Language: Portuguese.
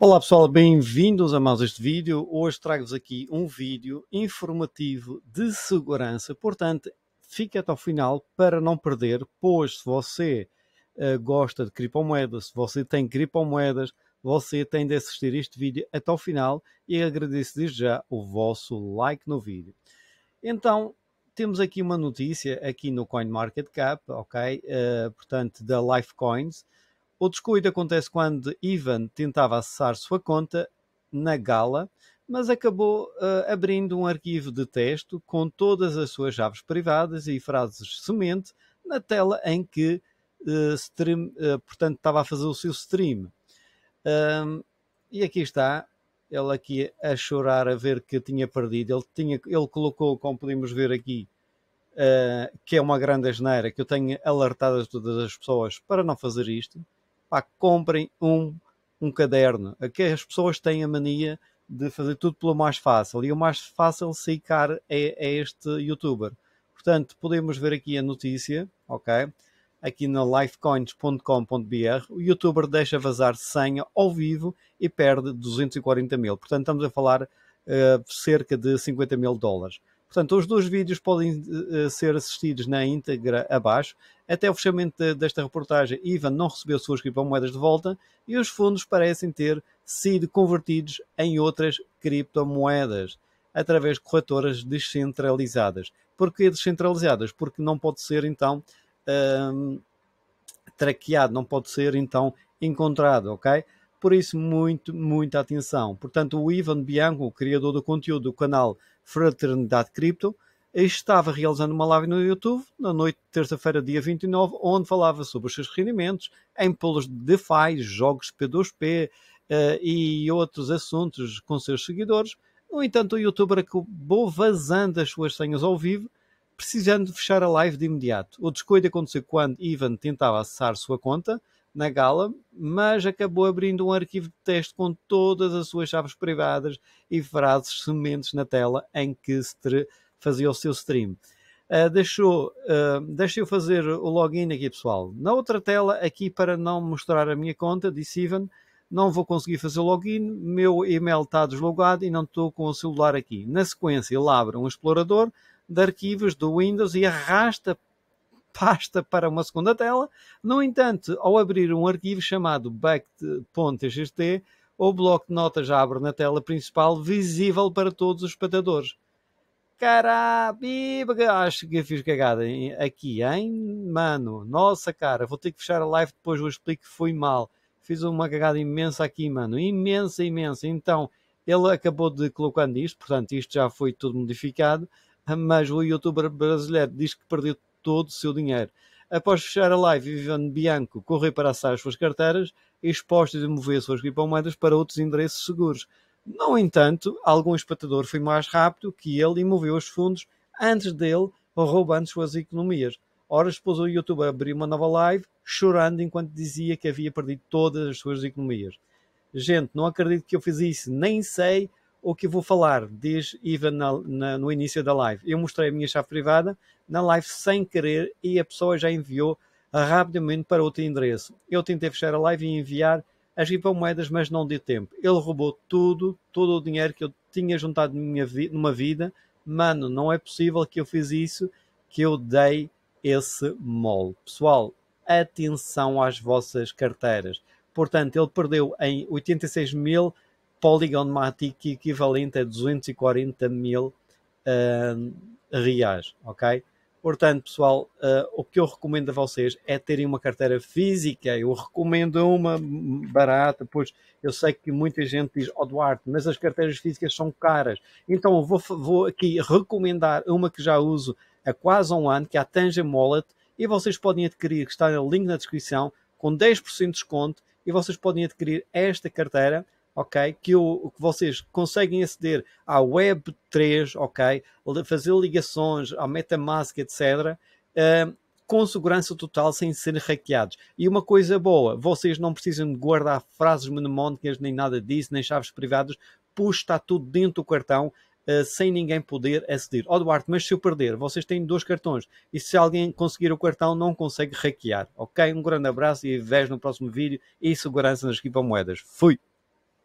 Olá pessoal, bem-vindos a mais este vídeo. Hoje trago-vos aqui um vídeo informativo de segurança, portanto, fique até ao final para não perder, pois se você uh, gosta de criptomoedas, se você tem criptomoedas, você tem de assistir este vídeo até ao final e agradeço desde já o vosso like no vídeo. Então, temos aqui uma notícia aqui no CoinMarketCap, ok? Uh, portanto, da Lifecoins. Coins o descuido acontece quando Ivan tentava acessar sua conta na Gala, mas acabou uh, abrindo um arquivo de texto com todas as suas chaves privadas e frases semente na tela em que uh, stream, uh, portanto estava a fazer o seu stream. Um, e aqui está ele aqui a chorar a ver que tinha perdido. Ele, tinha, ele colocou, como podemos ver aqui, que é uma grande asneira, que eu tenho alertado todas as pessoas para não fazer isto pá, comprem um, um caderno. Aqui as pessoas têm a mania de fazer tudo pelo mais fácil e o mais fácil secar é, é este youtuber. Portanto, podemos ver aqui a notícia, ok? Aqui na lifecoins.com.br, o youtuber deixa vazar senha ao vivo e perde 240 mil. Portanto, estamos a falar uh, cerca de 50 mil dólares. Portanto, os dois vídeos podem uh, ser assistidos na íntegra abaixo. Até o fechamento de, desta reportagem, Ivan não recebeu suas criptomoedas de volta e os fundos parecem ter sido convertidos em outras criptomoedas através de corretoras descentralizadas. Porque descentralizadas? Porque não pode ser então um, traqueado, não pode ser então encontrado, ok? Por isso, muito, muita atenção. Portanto, o Ivan Bianco, criador do conteúdo do canal Fraternidade Cripto, estava realizando uma live no YouTube na noite de terça-feira, dia 29, onde falava sobre os seus rendimentos em polos de DeFi, jogos P2P uh, eh, e outros assuntos com seus seguidores. No entanto, o youtuber acabou vazando as suas senhas ao vivo, precisando fechar a live de imediato. O descuido aconteceu quando Ivan tentava acessar sua conta na Gala, mas acabou abrindo um arquivo de texto com todas as suas chaves privadas e frases sementes na tela em que fazia o seu stream. Uh, deixou, uh, deixa eu fazer o login aqui, pessoal. Na outra tela, aqui para não mostrar a minha conta, disse Ivan, não vou conseguir fazer o login, meu e-mail está deslogado e não estou com o celular aqui. Na sequência, ele abre um explorador de arquivos do Windows e arrasta pasta para uma segunda tela. No entanto, ao abrir um arquivo chamado back.txt, o bloco de notas abre na tela principal, visível para todos os espectadores. Carabiba, acho que fiz cagada aqui, hein? Mano, nossa cara, vou ter que fechar a live depois, vou explicar que foi mal. Fiz uma cagada imensa aqui, mano, imensa, imensa. Então, ele acabou de colocando isto, portanto, isto já foi tudo modificado, mas o youtuber brasileiro diz que perdeu todo o seu dinheiro. Após fechar a live, Ivan Bianco correu para assar as suas carteiras, exposto de mover suas criptomoedas para outros endereços seguros. No entanto, algum espectador foi mais rápido que ele e moveu os fundos antes dele, roubando suas economias. Horas depois, o YouTube abriu uma nova live, chorando enquanto dizia que havia perdido todas as suas economias. Gente, não acredito que eu fiz isso, nem sei o que eu vou falar, diz Ivan na, na, no início da live. Eu mostrei a minha chave privada na live sem querer e a pessoa já enviou rapidamente para outro endereço. Eu tentei fechar a live e enviar as moedas, mas não deu tempo. Ele roubou tudo, todo o dinheiro que eu tinha juntado minha vi numa vida. Mano, não é possível que eu fiz isso, que eu dei esse mole. Pessoal, atenção às vossas carteiras. Portanto, ele perdeu em 86 mil Polygon Matic equivalente a 240 mil uh, reais, ok? Portanto, pessoal, uh, o que eu recomendo a vocês é terem uma carteira física. Eu recomendo uma barata, pois eu sei que muita gente diz, oh, Duarte, mas as carteiras físicas são caras. Então, vou, vou, aqui recomendar uma que já uso há quase um ano, que é a Tanja Mollet, e vocês podem adquirir, que está no link na descrição, com 10% de desconto, e vocês podem adquirir esta carteira ok? Que, que vocês conseguem aceder à Web3, ok? Fazer ligações à Metamask, etc. Uh, hum, com segurança total, sem serem hackeados. E uma coisa boa, vocês não precisam de guardar frases mnemónicas, nem nada disso, nem chaves privadas, pois está tudo dentro do cartão, uh, sem ninguém poder aceder. Ó oh, Duarte, mas se eu perder, vocês têm dois cartões, e se alguém conseguir o cartão, não consegue hackear, ok? Um grande abraço e vejo no próximo vídeo, e segurança nas criptomoedas. Fui!